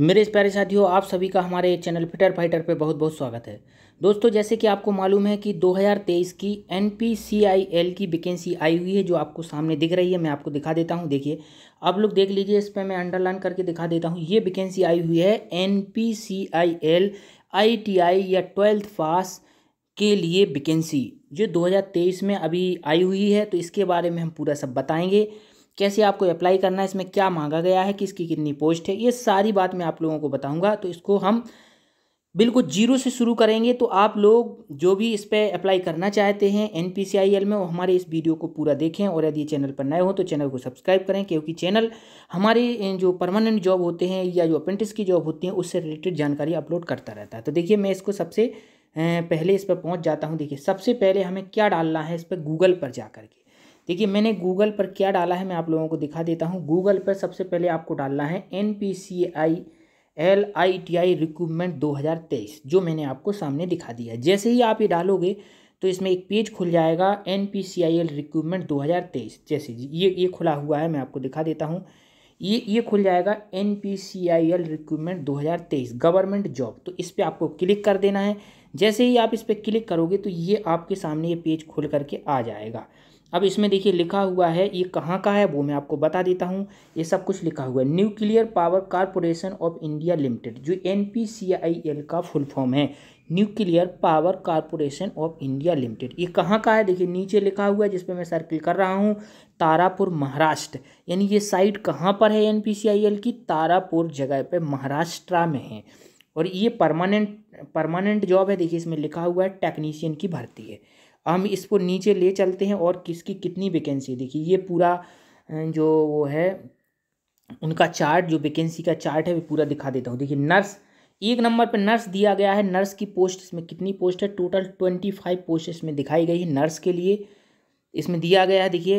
मेरे प्यारे साथियों आप सभी का हमारे चैनल फिटर फाइटर पे बहुत बहुत स्वागत है दोस्तों जैसे कि आपको मालूम है कि 2023 की एन की वैकेंसी आई हुई है जो आपको सामने दिख रही है मैं आपको दिखा देता हूं देखिए आप लोग देख लीजिए इस पर मैं अंडरलाइन करके दिखा देता हूं ये वैकेंसी आई हुई है एन पी या ट्वेल्थ पास के लिए वैकेंसी जो 2023 में अभी आई हुई है तो इसके बारे में हम पूरा सब बताएँगे कैसे आपको अप्लाई करना है इसमें क्या मांगा गया है किसकी कितनी पोस्ट है ये सारी बात मैं आप लोगों को बताऊँगा तो इसको हम बिल्कुल जीरो से शुरू करेंगे तो आप लोग जो भी इस पर अप्लाई करना चाहते हैं एन में वो हमारे इस वीडियो को पूरा देखें और यदि चैनल पर नए हो तो चैनल को सब्सक्राइब करें क्योंकि चैनल हमारे जो परमानेंट जॉब होते हैं या जो अप्रेंटिस की जॉब होती है उससे रिलेटेड जानकारी अपलोड करता रहता है तो देखिए मैं इसको सबसे पहले इस पर पहुँच जाता हूँ देखिए सबसे पहले हमें क्या डालना है इस पर गूगल पर जा के देखिए मैंने गूगल पर क्या डाला है मैं आप लोगों को दिखा देता हूँ गूगल पर सबसे पहले आपको डालना है N P C I L I T I recruitment दो हज़ार तेईस जो मैंने आपको सामने दिखा दिया है जैसे ही आप ये डालोगे तो इसमें एक पेज खुल जाएगा N P C I L recruitment दो हज़ार तेईस जैसे ये ये खुला हुआ है मैं आपको दिखा देता हूँ ये ये खुल जाएगा N P C I L recruitment दो हज़ार तेईस गवर्नमेंट जॉब तो इस पर आपको क्लिक कर देना है जैसे ही आप इस पर क्लिक करोगे तो ये आपके सामने ये पेज खुल करके आ जाएगा अब इसमें देखिए लिखा हुआ है ये कहाँ का है वो मैं आपको बता देता हूँ ये सब कुछ लिखा हुआ है nuclear power corporation of India limited जो एन का फुल फॉर्म है nuclear power corporation of India limited ये कहाँ का है देखिए नीचे लिखा हुआ है जिसपे मैं सर्किल कर रहा हूँ तारापुर महाराष्ट्र यानी ये साइट कहाँ पर है एन की तारापुर जगह पर महाराष्ट्र में है और ये परमानेंट परमानेंट जॉब है देखिए इसमें लिखा हुआ है टेक्नीशियन की भर्ती है हम इसको नीचे ले चलते हैं और किसकी कितनी वैकेंसी देखिए ये पूरा जो वो है उनका चार्ट जो वैकेंसी का चार्ट है वो पूरा दिखा देता हूँ देखिए नर्स एक नंबर पर नर्स दिया गया है नर्स की पोस्ट इसमें कितनी पोस्ट है टोटल ट्वेंटी फाइव पोस्ट इसमें दिखाई गई है नर्स के लिए इसमें दिया गया है देखिए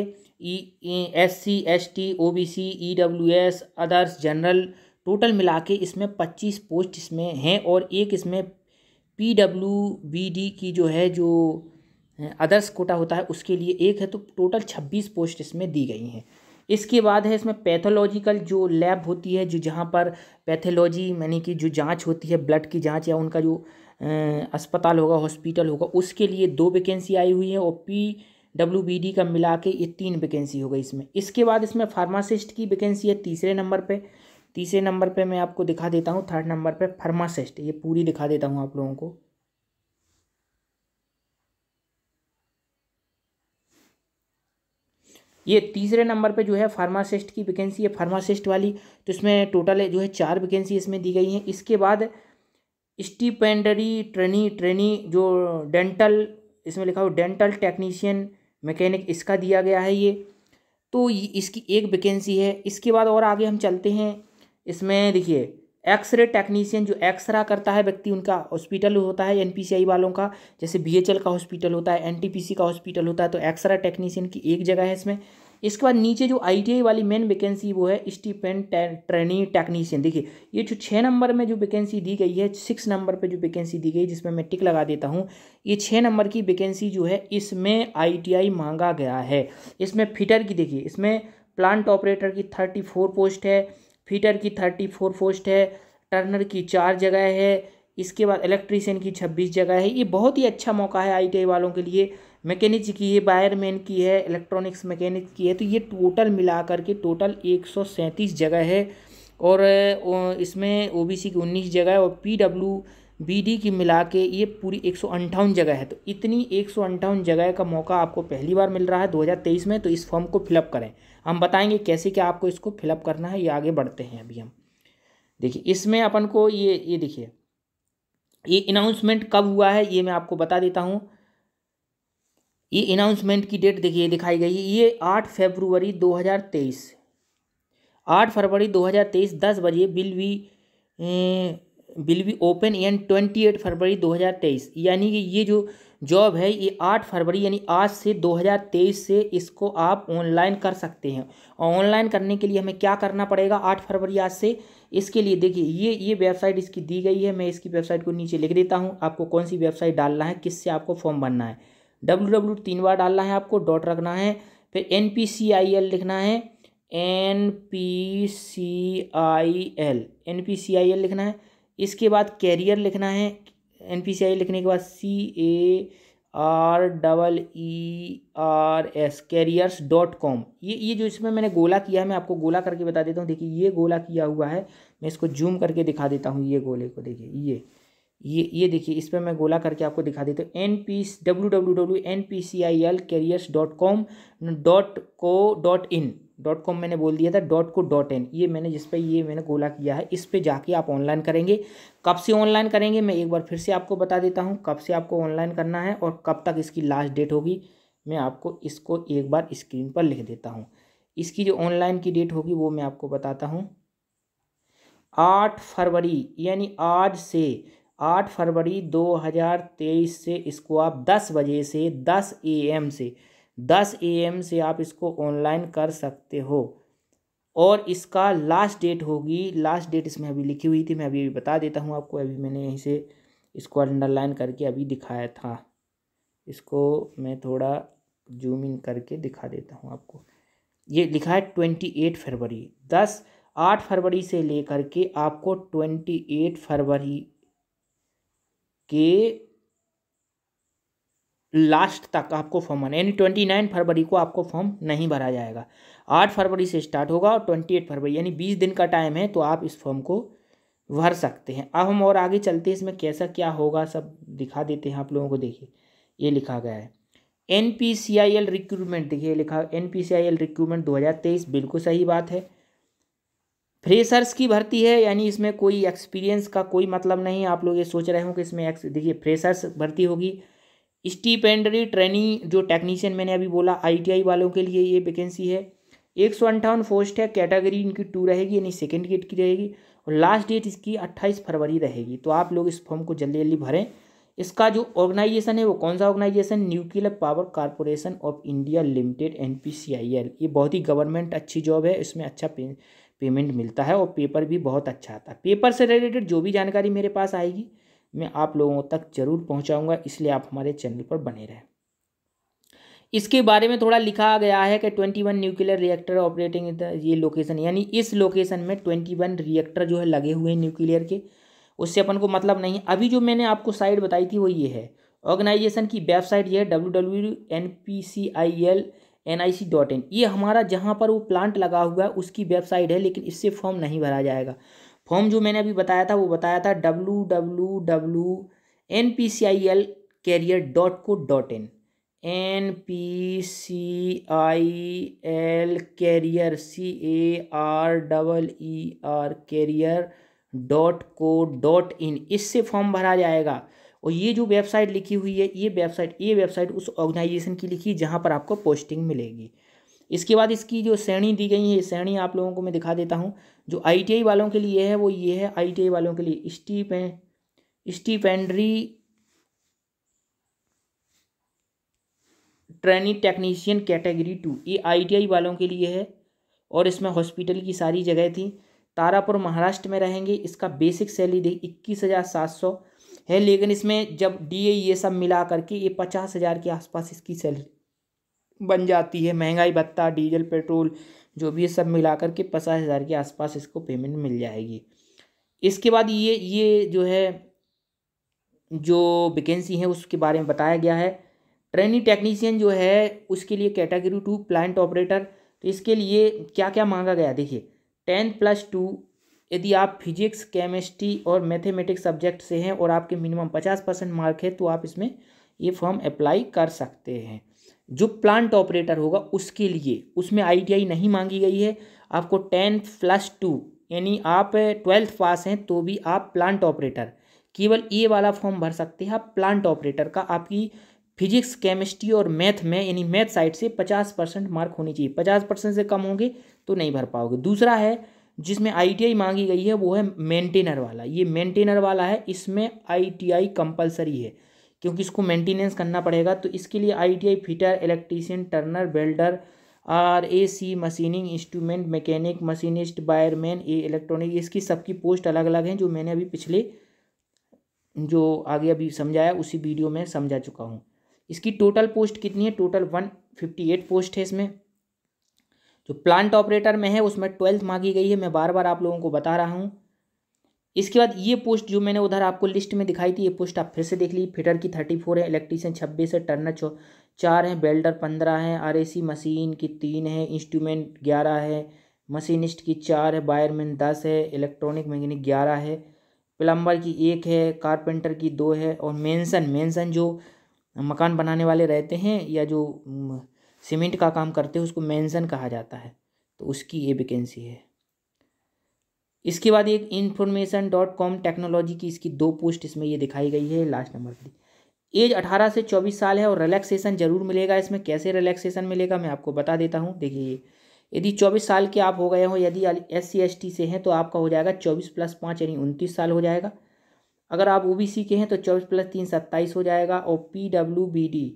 E S C S T O B C E W S others general total मिला के इसमें पच्चीस पोस्ट इसमें हैं और एक इसमें पी डब्ल्यू बी डी की जो है जो अदर्स कोटा होता है उसके लिए एक है तो टोटल छब्बीस पोस्ट इसमें दी गई हैं इसके बाद है इसमें पैथोलॉजिकल जो लैब होती है जो जहाँ पर पैथोलॉजी यानी कि जो जांच होती है ब्लड की जांच या उनका जो अस्पताल होगा हॉस्पिटल होगा उसके लिए दो वैकेंसी आई हुई है और पी डब्ल्यू बी डी का मिला के ये तीन वैकेंसी हो गई इसमें इसके बाद इसमें फार्मासिस्ट की वैकेंसी है तीसरे नंबर पर तीसरे नंबर पर मैं आपको दिखा देता हूँ थर्ड नंबर पर फार्मासिस्ट ये पूरी दिखा देता हूँ आप लोगों को ये तीसरे नंबर पे जो है फार्मासिस्ट की वैकेंसी है फार्मासिस्ट वाली तो इसमें टोटल जो है चार वैकेंसी इसमें दी गई हैं इसके बाद स्टीपेंडरी ट्रेनी ट्रेनी जो डेंटल इसमें लिखा हो डेंटल टेक्नीशियन मैकेनिक इसका दिया गया है ये तो इसकी एक वैकेंसी है इसके बाद और आगे हम चलते हैं इसमें देखिए एक्सरे टेक्नीशियन जो एक्सरा करता है व्यक्ति उनका हॉस्पिटल होता है एनपीसीआई वालों का जैसे बीएचएल का हॉस्पिटल होता है एनटीपीसी का हॉस्पिटल होता है तो एक्सरा टेक्नीशियन की एक जगह है इसमें इसके बाद नीचे जो आईटीआई वाली मेन वैकेंसी वो है स्टीपेंड ट्रेनिंग टेक्नीशियन देखिए ये जो छः नंबर में जो वैकेंसी दी गई है सिक्स नंबर पे जो वैकेंसी दी गई जिसमें मैं टिक लगा देता हूँ ये छः नंबर की वैकेंसी जो है इसमें आई मांगा गया है इसमें फिटर की देखिए इसमें प्लांट ऑपरेटर की थर्टी फोर पोस्ट है फीटर की थर्टी फोर पोस्ट है टर्नर की चार जगह है इसके बाद इलेक्ट्रीशियन की छब्बीस जगह है ये बहुत ही अच्छा मौका है आई वालों के लिए मैकेनिक की है वायरमैन की है इलेक्ट्रॉनिक्स मैकेनिक की है तो ये टोटल मिला के टोटल एक सौ सैंतीस जगह है और इसमें ओ बी सी की उन्नीस जगह है और पी डब्ल्यू बी डी की मिला के ये पूरी एक सौ अंठावन जगह है तो इतनी एक सौ अंठावन जगह का मौका आपको पहली बार मिल रहा है दो हज़ार तेईस में तो इस फॉर्म को फिलअप करें हम बताएंगे कैसे क्या आपको इसको फिलअप करना है ये आगे बढ़ते हैं अभी हम देखिए इसमें अपन को ये ये देखिए ये अनाउंसमेंट कब हुआ है ये मैं आपको बता देता हूँ ये अनाउंसमेंट की डेट देखिए दिखाई गई है ये आठ फेबरवरी दो हज़ार तेईस आठ फरवरी दो हज़ार तेईस दस बजे will be will be open and twenty eight February दो हज़ार तेईस यानी कि ये जो जॉब है ये आठ फरवरी यानी आज से 2023 से इसको आप ऑनलाइन कर सकते हैं और ऑनलाइन करने के लिए हमें क्या करना पड़ेगा आठ फरवरी आज से इसके लिए देखिए ये ये वेबसाइट इसकी दी गई है मैं इसकी वेबसाइट को नीचे लिख देता हूँ आपको कौन सी वेबसाइट डालना है किससे आपको फॉर्म भरना है डब्ल्यू डब्ल्यू तीन बार डालना है आपको डॉट रखना है फिर N P C I L लिखना है N P C I L N P C I L लिखना है इसके बाद कैरियर लिखना है एन पी सी आई लिखने के बाद C A R double E R S careers dot com ये ये जो इसमें मैंने गोला किया है मैं आपको गोला करके बता देता हूँ देखिए ये गोला किया हुआ है मैं इसको जूम करके दिखा देता हूँ ये गोले को देखिए ये ये ये देखिए इस पर मैं गोला करके आपको दिखा देता हूँ N P W W W N P C I L careers dot com dot co dot in dot com मैंने बोल दिया था डॉट को डॉट इन ये मैंने जिस पे ये मैंने गोला किया है इस पे जाके आप ऑनलाइन करेंगे कब से ऑनलाइन करेंगे मैं एक बार फिर से आपको बता देता हूँ कब से आपको ऑनलाइन करना है और कब तक इसकी लास्ट डेट होगी मैं आपको इसको एक बार स्क्रीन पर लिख देता हूँ इसकी जो ऑनलाइन की डेट होगी वो मैं आपको बताता हूँ आठ फरवरी यानी आज से आठ फरवरी दो हज़ार तेईस से इसको आप दस बजे से दस ए एम से दस ए एम से आप इसको ऑनलाइन कर सकते हो और इसका लास्ट डेट होगी लास्ट डेट इसमें अभी लिखी हुई थी मैं अभी अभी बता देता हूँ आपको अभी मैंने यहीं से इसको अंडरलाइन करके अभी दिखाया था इसको मैं थोड़ा जूम इन करके दिखा देता हूँ आपको ये लिखा है ट्वेंटी एट फरवरी दस आठ फरवरी से लेकर के आपको ट्वेंटी एट फरवरी के लास्ट तक आपको फॉर्म भरना यानी ट्वेंटी नाइन फरवरी को आपको फॉर्म नहीं भरा जाएगा आठ फरवरी से स्टार्ट होगा और ट्वेंटी एट फरवरी यानी बीस दिन का टाइम है तो आप इस फॉर्म को भर सकते हैं अब हम और आगे चलते हैं इसमें कैसा क्या होगा सब दिखा देते हैं आप लोगों को देखिए ये लिखा गया है N P C I L recruitment देखिए लिखा N P C I L recruitment दो हज़ार तेईस बिल्कुल सही बात है फ्रेशर्स की भर्ती है यानी इसमें कोई एक्सपीरियंस का कोई मतलब नहीं आप लोग ये सोच रहे हो कि इसमें देखिए फ्रेशर्स भर्ती होगी स्टीपेंडरी ट्रेनिंग जो टेक्नीशियन मैंने अभी बोला आईटीआई वालों के लिए ये वैकेंसी है एक सौ अंठावन पोस्ट है कैटेगरी इनकी टू रहेगी यानी सेकेंड गेट की रहेगी और लास्ट डेट इसकी अट्ठाईस फरवरी रहेगी तो आप लोग इस फॉर्म को जल्दी जल्दी भरें इसका जो ऑर्गेनाइजेशन है वो कौन सा organisation nuclear power corporation of India limited N ये बहुत ही गवर्नमेंट अच्छी जॉब है इसमें अच्छा पे, पेमेंट मिलता है और पेपर भी बहुत अच्छा आता है पेपर से रिलेटेड जो भी जानकारी मेरे पास आएगी मैं आप लोगों तक ज़रूर पहुंचाऊंगा इसलिए आप हमारे चैनल पर बने रहें इसके बारे में थोड़ा लिखा गया है कि twenty one nuclear reactor operating ये लोकेशन यानी इस लोकेशन में ट्वेंटी वन रिएक्टर जो है लगे हुए हैं न्यूक्लियर के उससे अपन को मतलब नहीं अभी जो मैंने आपको साइट बताई थी वो ये है ऑर्गेनाइजेशन की वेबसाइट ये है W W N P C I L N I C dot in ये हमारा जहाँ पर वो प्लांट लगा हुआ है उसकी वेबसाइट है लेकिन इससे फॉर्म नहीं भरा जाएगा फॉर्म जो मैंने अभी बताया था वो बताया था W W W N P C I L career dot co dot in N P C I L career C A R double E R career dot co dot in इससे form भरा जाएगा और ये जो website लिखी हुई है ये वेबसाइट ये वेबसाइट उस ऑर्गेनाइजेशन की लिखी जहाँ पर आपको पोस्टिंग मिलेगी इसके बाद इसकी जो श्रेणी दी गई है श्रेणी आप लोगों को मैं दिखा देता हूँ जो आई वालों के लिए है वो ये है आई वालों के लिए stipe stipendiary training technician category two ये आईटीआई वालों के लिए है और इसमें हॉस्पिटल की सारी जगह थी तारापुर महाराष्ट्र में रहेंगे इसका बेसिक सैलरी देखिए इक्कीस हज़ार सात सौ है लेकिन इसमें जब डी e ये सब मिला करके ये पचास हज़ार के आसपास इसकी सैलरी बन जाती है महंगाई भत्ता डीजल पेट्रोल जो भी है सब मिला कर के पचास हज़ार के आसपास इसको पेमेंट मिल जाएगी इसके बाद ये ये जो है जो वैकेंसी है उसके बारे में बताया गया है ट्रेनिंग टेक्नीशियन जो है उसके लिए कैटेगरी टू प्लांट ऑपरेटर तो इसके लिए क्या क्या मांगा गया देखिए टेन प्लस टू यदि आप फिजिक्स केमिस्ट्री और मैथमेटिक्स सब्जेक्ट से हैं और आपके मिनिमम पचास परसेंट मार्क है तो आप इसमें ये फॉर्म अप्लाई कर सकते हैं जो प्लांट ऑपरेटर होगा उसके लिए उसमें आईटीआई नहीं मांगी गई है आपको टेंथ प्लस टू यानी आप ट्वेल्थ पास हैं तो भी आप प्लांट ऑपरेटर केवल ए वाला फॉर्म भर सकते हैं आप प्लांट ऑपरेटर का आपकी फिजिक्स केमिस्ट्री और मैथ में यानी मैथ साइड से पचास परसेंट मार्क होनी चाहिए पचास परसेंट से कम होंगे तो नहीं भर पाओगे दूसरा है जिसमें आईटीआई मांगी गई है वो है मेंटेनर वाला ये मेंटेनर वाला है इसमें आईटीआई कंपलसरी है क्योंकि इसको मेंटेनेंस करना पड़ेगा तो इसके लिए I fitter electrician turner welder R A C machining instrument mechanic machinist wireman a electronic इसकी सबकी पोस्ट अलग अलग हैं जो मैंने अभी पिछले जो आगे अभी समझाया उसी वीडियो में समझा चुका हूँ इसकी टोटल पोस्ट कितनी है total one fifty eight post है इसमें जो प्लांट ऑपरेटर में है उसमें ट्वेल्थ मांगी गई है मैं बार बार आप लोगों को बता रहा हूँ इसके बाद ये पोस्ट जो मैंने उधर आपको लिस्ट में दिखाई थी ये पोस्ट आप फिर से देख ली फिटर की थर्टी फोर है इलेक्ट्रीशियन छब्बीस है टर्नर चार हैं बेल्डर पंद्रह हैं आर मशीन की तीन है इंस्ट्रूमेंट ग्यारह है मशीनिस्ट की चार है वायरमैन दस है इलेक्ट्रॉनिक मैकेनिक ग्यारह है प्लम्बर की एक है कारपेंटर की दो है और मेंसन मेंसन जो मकान बनाने वाले रहते हैं या जो सीमेंट का काम करते हैं उसको मेंसन कहा जाता है तो उसकी ये वैकेंसी है इसके बाद एक इन्फॉर्मेशन डॉट कॉम टेक्नोलॉजी की इसकी दो पोस्ट इसमें ये दिखाई गई है लास्ट नंबर पर एज 18 से 24 साल है और रिलैक्सेशन जरूर मिलेगा इसमें कैसे रिलैक्सेशन मिलेगा मैं आपको बता देता हूँ देखिए यदि 24 साल के आप हो गए हो यदि एस सी से हैं तो आपका हो जाएगा 24 प्लस पाँच यानी उनतीस साल हो जाएगा अगर आप ओ के हैं तो चौबीस प्लस तीन सत्ताईस हो जाएगा और पी डब्ल्यू बी डी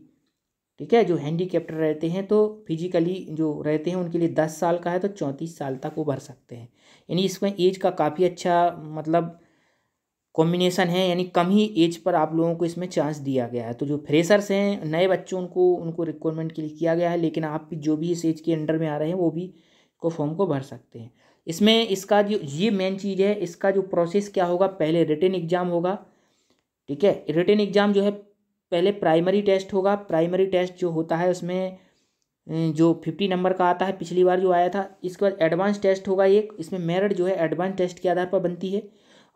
ठीक है जो हैंडीकेप्टर रहते हैं तो फिजिकली जो रहते हैं उनके लिए दस साल का है तो चौंतीस साल तक वो भर सकते हैं यानी इसमें एज का काफ़ी अच्छा मतलब कॉम्बिनेशन है यानी कम ही एज पर आप लोगों को इसमें चांस दिया गया है तो जो फ्रेशर्स हैं नए बच्चों उनको उनको रिक्वायरमेंट के लिए किया गया है लेकिन आप जो भी इस एज के अंडर में आ रहे हैं वो भी को फॉर्म को भर सकते हैं इसमें इसका जो ये मेन चीज़ है इसका जो प्रोसेस क्या होगा पहले रिटर्न एग्ज़ाम होगा ठीक है रिटर्न एग्ज़ाम जो है पहले प्राइमरी टेस्ट होगा प्राइमरी टेस्ट जो होता है उसमें अं, जो फिफ्टी नंबर का आता है पिछली बार जो आया था इसके बाद एडवांस टेस्ट होगा एक इसमें मेरिट जो है एडवांस टेस्ट के आधार पर बनती है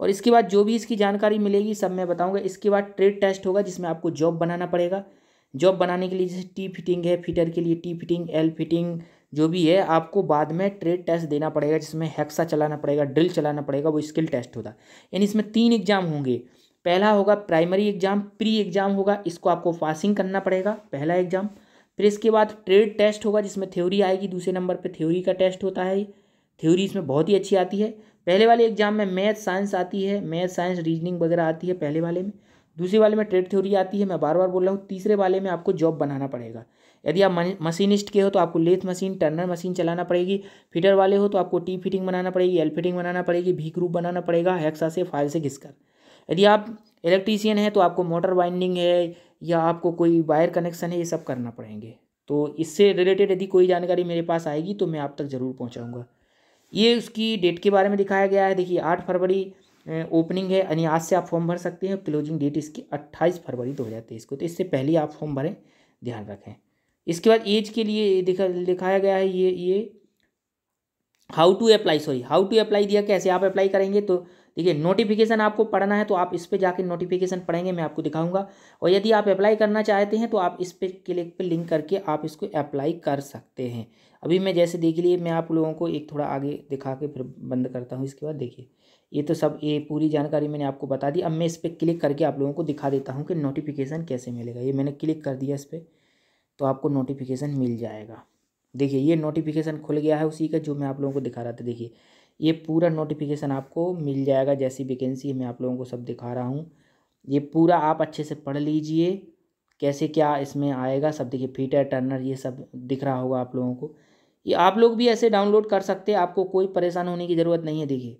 और इसके बाद जो भी इसकी जानकारी मिलेगी सब मैं बताऊंगा इसके बाद ट्रेड टेस्ट होगा जिसमें आपको जॉब बनाना पड़ेगा जॉब बनाने के लिए जैसे टी फिटिंग है फिटर के लिए टी फिटिंग एल फिटिंग जो भी है आपको बाद में ट्रेड टेस्ट देना पड़ेगा जिसमें हैक्सा चलाना पड़ेगा ड्रिल चलाना पड़ेगा वो स्किल टेस्ट होता है यानी इसमें तीन एग्जाम होंगे पहला होगा प्राइमरी एग्जाम प्री एग्जाम होगा इसको आपको पासिंग करना पड़ेगा पहला एग्जाम फिर इसके बाद ट्रेड टेस्ट होगा जिसमें थ्योरी आएगी दूसरे नंबर पर थ्योरी का टेस्ट होता है थ्योरी इसमें बहुत ही अच्छी आती है पहले वाले एग्जाम में मैथ साइंस आती है मैथ साइंस रीजनिंग वगैरह आती है पहले वाले में दूसरे वाले में ट्रेड थ्योरी आती है मैं बार बार बोल रहा हूँ तीसरे वाले में आपको जॉब बनाना पड़ेगा यदि आप मशीनिस्ट के हो तो आपको लेथ मशीन टर्नर मशीन चलाना पड़ेगी फिटर वाले हो तो आपको टी फिटिंग बनाना पड़ेगी एल फिटिंग बनाना पड़ेगी भी ग्रूप बनाना पड़ेगा हैक्सा से फाइल से घिसकर यदि आप इलेक्ट्रीशियन है तो आपको मोटर वाइंडिंग है या आपको कोई वायर कनेक्शन है ये सब करना पड़ेंगे तो इससे रिलेटेड यदि कोई जानकारी मेरे पास आएगी तो मैं आप तक ज़रूर पहुँचाऊँगा ये उसकी डेट के बारे में दिखाया गया है देखिए आठ फरवरी ओपनिंग है यानी आज से आप फॉर्म भर सकते हैं क्लोजिंग डेट इसकी अट्ठाईस फरवरी दो हज़ार तेईस को तो इससे पहले आप फॉर्म भरें ध्यान रखें इसके बाद एज के लिए दिखा दिखाया गया है ये ये how to apply sorry how to apply दिया कैसे आप अप्लाई करेंगे तो ठीक है नोटिफिकेशन आपको पढ़ना है तो आप इस पर जाकर नोटिफिकेशन पढ़ेंगे मैं आपको दिखाऊंगा और यदि आप अप्लाई करना चाहते हैं तो आप इस पर क्लिक पर लिंक करके आप इसको अप्लाई कर सकते हैं अभी मैं जैसे देख लिए मैं आप लोगों को एक थोड़ा आगे दिखा के फिर बंद करता हूँ इसके बाद देखिए ये तो सब ये पूरी जानकारी मैंने आपको बता दी अब मैं इस पर क्लिक करके आप लोगों को दिखा देता हूँ कि नोटिफिकेशन कैसे मिलेगा ये मैंने क्लिक कर दिया इस पर तो आपको नोटिफिकेशन मिल जाएगा देखिए ये नोटिफिकेशन खुल गया है उसी का जो मैं आप लोगों को दिखा रहा था देखिए ये पूरा नोटिफिकेशन आपको मिल जाएगा जैसी वैकेंसी मैं आप लोगों को सब दिखा रहा हूँ ये पूरा आप अच्छे से पढ़ लीजिए कैसे क्या इसमें आएगा सब देखिए फीटर टर्नर ये सब दिख रहा होगा आप लोगों को ये आप लोग भी ऐसे डाउनलोड कर सकते हैं आपको कोई परेशान होने की ज़रूरत नहीं है देखिए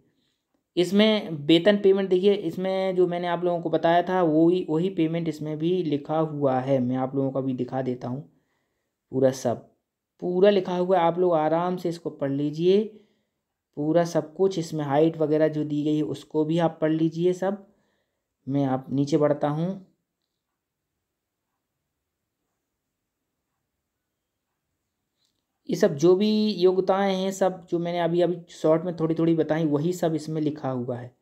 इसमें वेतन पेमेंट देखिए इसमें जो मैंने आप लोगों को बताया था वो ही वही पेमेंट इसमें भी लिखा हुआ है मैं आप लोगों का भी दिखा देता हूँ पूरा सब पूरा लिखा हुआ है आप लोग आराम से इसको पढ़ लीजिए पूरा सब कुछ इसमें हाइट वगैरह जो दी गई है उसको भी आप पढ़ लीजिए सब मैं आप नीचे बढ़ता हूँ ये सब जो भी योग्यताएं हैं सब जो मैंने अभी अभी शॉर्ट में थोड़ी थोड़ी बताई वही सब इसमें लिखा हुआ है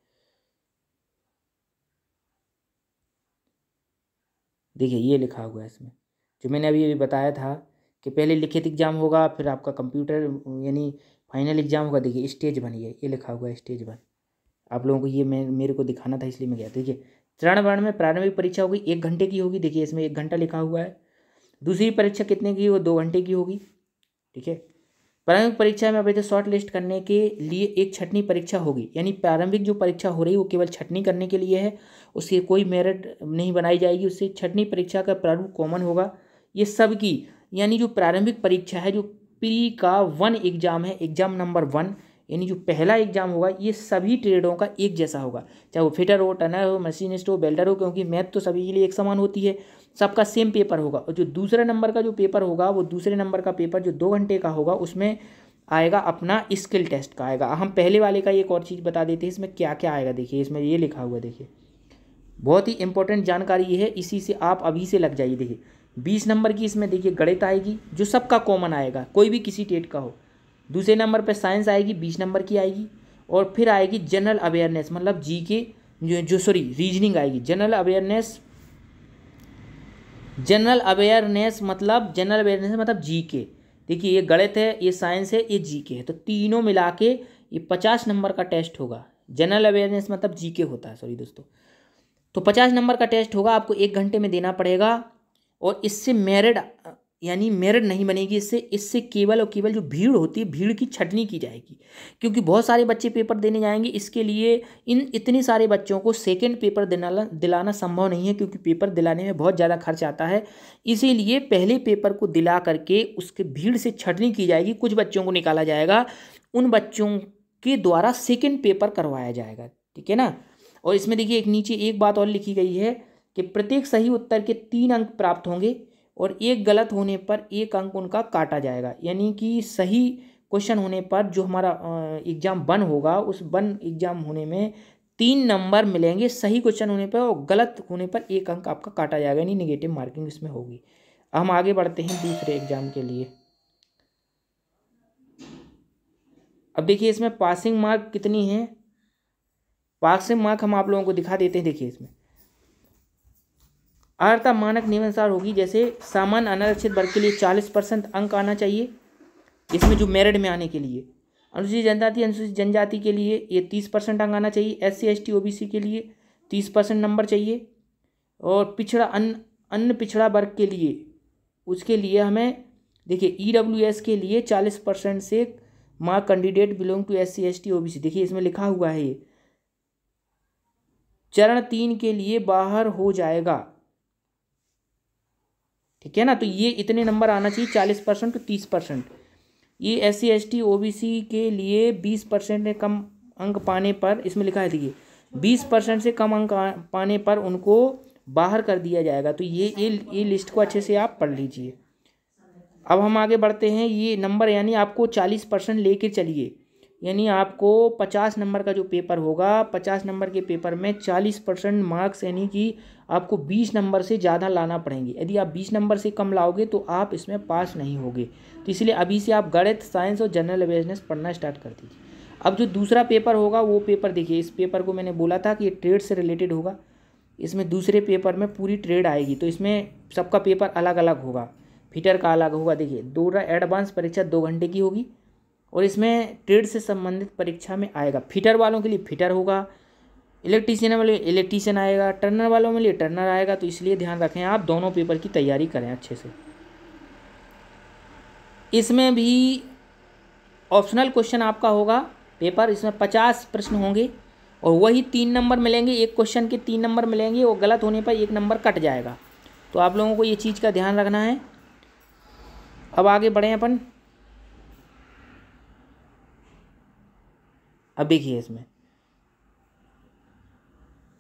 देखिए ये लिखा हुआ है इसमें जो मैंने अभी अभी बताया था कि पहले लिखित एग्ज़ाम होगा फिर आपका कंप्यूटर यानी फाइनल एग्जाम होगा देखिए स्टेज वन ये ये लिखा हुआ है स्टेज वन आप लोगों को ये मैं मेरे को दिखाना था इसलिए मैं गया देखिए चरण वर्ण में प्रारंभिक परीक्षा होगी एक घंटे की होगी देखिए इसमें एक घंटा लिखा हुआ है दूसरी परीक्षा कितने की वो दो घंटे की होगी ठीक है प्रारंभिक परीक्षा में तो शॉर्ट लिस्ट करने के लिए एक छठनी परीक्षा होगी यानी प्रारंभिक जो परीक्षा हो रही है वो केवल छठनी करने के लिए है उसकी कोई मेरिट नहीं बनाई जाएगी उससे छठनी परीक्षा का प्रारूप कॉमन होगा ये सब की यानी जो प्रारंभिक परीक्षा है जो प्री का वन एग्ज़ाम है एग्ज़ाम नंबर वन यानी जो पहला एग्ज़ाम होगा ये सभी ट्रेडों का एक जैसा होगा चाहे वो फिटर हो टनर हो मशीनिस्ट हो बेल्डर हो क्योंकि मैथ तो सभी के लिए एक समान होती है सबका सेम पेपर होगा और जो दूसरे नंबर का जो पेपर होगा वो दूसरे नंबर का पेपर जो दो घंटे का होगा उसमें आएगा अपना स्किल टेस्ट का आएगा हम पहले वाले का एक और चीज़ बता देते हैं इसमें क्या क्या आएगा देखिए इसमें ये लिखा हुआ देखिए बहुत ही इंपॉर्टेंट जानकारी ये है इसी से आप अभी से लग जाइए देखिए बीस नंबर की इसमें देखिए गणित आएगी जो सबका कॉमन आएगा कोई भी किसी टेट का हो दूसरे नंबर पर साइंस आएगी बीस नंबर की आएगी और फिर आएगी जनरल अवेयरनेस मतलब जी के जो जो सॉरी रीजनिंग आएगी जनरल अवेयरनेस जनरल अवेयरनेस मतलब जनरल अवेयरनेस मतलब जी के देखिए ये गणित है ये साइंस है ये जी के है तो तीनों मिला के ये पचास नंबर का टेस्ट होगा जनरल अवेयरनेस मतलब जी के होता है सॉरी दोस्तों तो पचास नंबर का टेस्ट होगा आपको एक घंटे में देना पड़ेगा और इससे मेरिड यानी मेरिड नहीं बनेगी इससे इससे केवल और केवल जो भीड़ होती है भीड़ की छटनी की जाएगी क्योंकि बहुत सारे बच्चे पेपर देने जाएंगे इसके लिए इन इतने सारे बच्चों को सेकेंड पेपर दिलाना दिलाना संभव नहीं है क्योंकि पेपर दिलाने में बहुत ज़्यादा खर्च आता है इसीलिए पहले पेपर को दिला करके उसके भीड़ से छटनी की जाएगी कुछ बच्चों को निकाला जाएगा उन बच्चों के द्वारा सेकेंड पेपर करवाया जाएगा ठीक है ना और इसमें देखिए एक नीचे एक बात और लिखी गई है कि प्रत्येक सही उत्तर के तीन अंक प्राप्त होंगे और एक गलत होने पर एक अंक उनका काटा जाएगा यानी कि सही क्वेश्चन होने पर जो हमारा एग्ज़ाम बन होगा उस बन एग्ज़ाम होने में तीन नंबर मिलेंगे सही क्वेश्चन होने पर और गलत होने पर एक अंक आपका काटा जाएगा यानी निगेटिव मार्किंग इसमें होगी हम आगे बढ़ते हैं दूसरे एग्ज़ाम के लिए अब देखिए इसमें पासिंग मार्क कितनी है पासिंग मार्क हम आप लोगों को दिखा देते हैं देखिए इसमें आर्ता मानक अनुसार होगी जैसे सामान्य अनारक्षित वर्ग के लिए चालीस परसेंट अंक आना चाहिए इसमें जो मेरिट में आने के लिए अनुसूचित जनजाति अनुसूचित जनजाति के लिए ये तीस परसेंट अंक आना चाहिए S C S T O B C के लिए तीस परसेंट नंबर चाहिए और पिछड़ा अन्य अन्य पिछड़ा वर्ग के लिए उसके लिए हमें देखिए ई डब्ल्यू एस के लिए चालीस परसेंट से माँ candidate belong to S C S T O B C देखिए इसमें लिखा हुआ है ये चरण तीन के लिए बाहर हो जाएगा ठीक है ना तो ये इतने नंबर आना चाहिए चालीस परसेंट टू तीस परसेंट ये S C S T O B C के लिए बीस परसेंट से कम अंक पाने पर इसमें लिखा है देखिए बीस परसेंट से कम अंक पाने पर उनको बाहर कर दिया जाएगा तो ये ये ये लिस्ट को अच्छे से आप पढ़ लीजिए अब हम आगे बढ़ते हैं ये नंबर यानी आपको चालीस परसेंट ले कर चलिए यानी आपको पचास नंबर का जो पेपर होगा पचास नंबर के पेपर में चालीस परसेंट मार्क्स यानी कि आपको बीस नंबर से ज़्यादा लाना पड़ेंगे यदि आप बीस नंबर से कम लाओगे तो आप इसमें पास नहीं होगे तो इसलिए अभी से आप गणित साइंस और जनरल अवेयरनेस पढ़ना स्टार्ट कर दीजिए अब जो दूसरा पेपर होगा वो पेपर देखिए इस पेपर को मैंने बोला था कि ये ट्रेड से रिलेटेड होगा इसमें दूसरे पेपर में पूरी ट्रेड आएगी तो इसमें सबका पेपर अलग अलग होगा फीटर का अलग होगा देखिए दो एडवांस परीक्षा दो घंटे की होगी और इसमें ट्रेड से संबंधित परीक्षा में आएगा फीटर वालों के लिए फीटर होगा इलेक्ट्रीशियन वाले इलेक्ट्रीशियन आएगा टर्नर वालों में लिए टर्नर आएगा तो इसलिए ध्यान रखें आप दोनों पेपर की तैयारी करें अच्छे से इसमें भी ऑप्शनल क्वेश्चन आपका होगा पेपर इसमें पचास प्रश्न होंगे और वही तीन नंबर मिलेंगे एक क्वेश्चन के तीन नंबर मिलेंगे और गलत होने पर एक नंबर कट जाएगा तो आप लोगों को ये चीज़ का ध्यान रखना है अब आगे बढ़ें अपन अब देखिए इसमें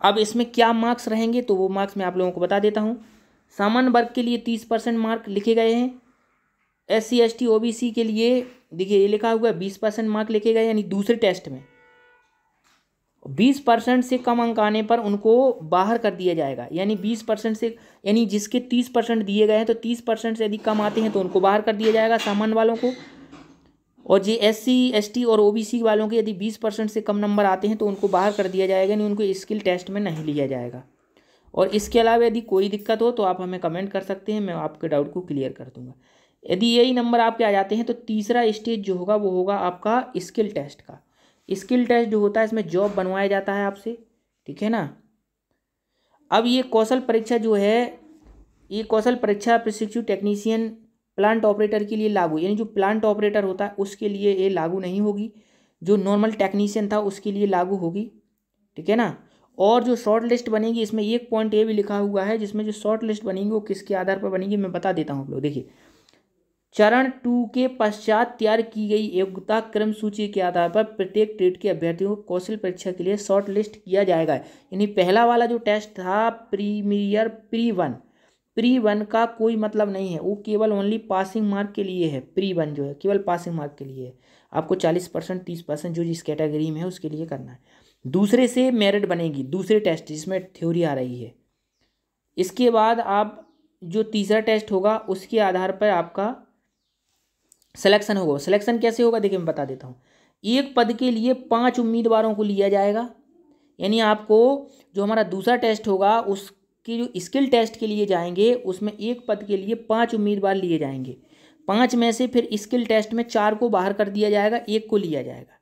अब इसमें क्या मार्क्स रहेंगे तो वो मार्क्स मैं आप लोगों को बता देता हूँ सामान्य वर्ग के लिए तीस परसेंट मार्क लिखे गए हैं S C S T O B C के लिए देखिए ये लिखा हुआ है बीस परसेंट मार्क लिखे गए यानी दूसरे टेस्ट में बीस परसेंट से कम अंक आने पर उनको बाहर कर दिया जाएगा यानी बीस परसेंट से यानी जिसके तीस परसेंट दिए गए हैं तो तीस परसेंट से यदि कम आते हैं तो उनको बाहर कर दिया जाएगा सामान्य वालों को और G S C S T और ओ बी सी वालों के यदि बीस परसेंट से कम नंबर आते हैं तो उनको बाहर कर दिया जाएगा यानी उनको स्किल टेस्ट में नहीं लिया जाएगा और इसके अलावा यदि कोई दिक्कत हो तो आप हमें कमेंट कर सकते हैं मैं आपके डाउट को क्लियर कर दूंगा यदि यही नंबर आपके आ जाते हैं तो तीसरा स्टेज जो होगा वो होगा आपका स्किल टेस्ट का स्किल टेस्ट जो होता है इसमें जॉब बनवाया जाता है आपसे ठीक है ना अब ये कौशल परीक्षा जो है ये कौशल परीक्षा प्रशिक्षु टेक्नीशियन प्लांट ऑपरेटर के लिए लागू यानी जो प्लांट ऑपरेटर होता है उसके लिए ये लागू नहीं होगी जो नॉर्मल टेक्नीशियन था उसके लिए लागू होगी ठीक है ना और जो शॉर्ट लिस्ट बनेगी इसमें एक पॉइंट ए भी लिखा हुआ है जिसमें जो शॉर्ट लिस्ट बनेगी वो किसके आधार पर बनेगी मैं बता देता हूँ आप लोग देखिए चरण टू के पश्चात तैयार की गई योग्यता क्रम सूची के आधार पर प्रत्येक ट्रेड के अभ्यर्थियों को कौशल परीक्षा के लिए शॉर्ट लिस्ट किया जाएगा यानी पहला वाला जो टेस्ट था premier pre one pre one का कोई मतलब नहीं है वो केवल ओनली पासिंग मार्क के लिए है प्री वन जो है केवल पासिंग मार्क के लिए है आपको चालीस परसेंट तीस परसेंट जो जिस कैटेगरी में है उसके लिए करना है दूसरे से मेरिट बनेगी दूसरे टेस्ट जिसमें थ्योरी आ रही है इसके बाद आप जो तीसरा टेस्ट होगा उसके आधार पर आपका सिलेक्शन होगा सिलेक्शन कैसे होगा देखिए मैं बता देता हूँ एक पद के लिए पाँच उम्मीदवारों को लिया जाएगा यानी आपको जो हमारा दूसरा टेस्ट होगा उस कि जो स्किल टेस्ट के लिए जाएंगे उसमें एक पद के लिए पाँच उम्मीदवार लिए जाएंगे पाँच में से फिर स्किल टेस्ट में चार को बाहर कर दिया जाएगा एक को लिया जाएगा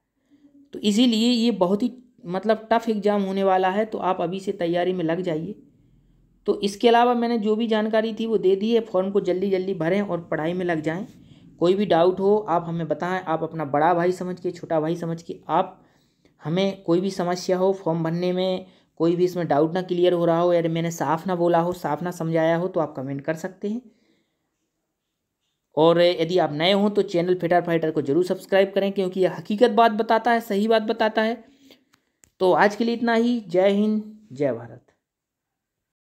तो इसीलिए ये बहुत ही मतलब टफ एग्ज़ाम होने वाला है तो आप अभी से तैयारी में लग जाइए तो इसके अलावा मैंने जो भी जानकारी थी वो दे दी है फॉर्म को जल्दी जल्दी भरें और पढ़ाई में लग जाएं कोई भी डाउट हो आप हमें बताएं आप अपना बड़ा भाई समझ के छोटा भाई समझ के आप हमें कोई भी समस्या हो फॉर्म भरने में कोई भी इसमें डाउट ना क्लियर हो रहा हो या मैंने साफ ना बोला हो साफ ना समझाया हो तो आप कमेंट कर सकते हैं और यदि आप नए हों तो चैनल फिटर फाइटर को ज़रूर सब्सक्राइब करें क्योंकि यह हकीकत बात बताता है सही बात बताता है तो आज के लिए इतना ही जय हिंद जय भारत